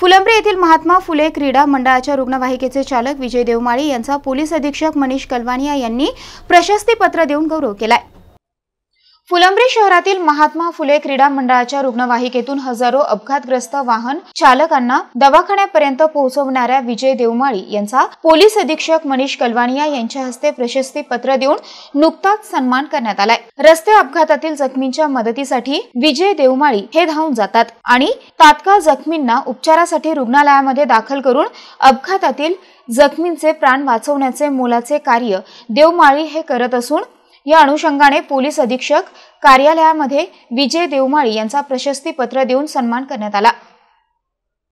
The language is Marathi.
फुलंब्री येथील महात्मा फुले क्रीडा मंडळाच्या रुग्णवाहिकेचे चालक विजय देवमाळी यांचा पोलीस अधीक्षक मनीष कलवानिया यांनी प्रशस्तीपत्र देऊन गौरव केलाय फुलंब्री शहरातील महात्मा फुले क्रीडा मंडळाच्या रुग्णवाहिकेतून हजारो अपघातग्रस्त वाहन चालकांना दवाखान्यापर्यंत पोहोचवणाऱ्या विजय देवमाळी यांचा पोलीस अधीक्षक मनीष कलवानिया यांच्या हस्ते प्रशस्ती पत्र देऊन नुकताच सन्मान करण्यात आलाय रस्ते अपघातातील जखमींच्या मदतीसाठी विजय देवमाळी हे धावून जातात आणि तात्काळ जखमींना उपचारासाठी रुग्णालयामध्ये दाखल करून अपघातातील जखमींचे प्राण वाचवण्याचे मोलाचे कार्य देवमाळी हे करत असून या अनुषंगाने पोलीस अधीक्षक कार्यालयामध्ये विजय देवमाळी यांचा प्रशस्तीपत्र देऊन सन्मान करण्यात आला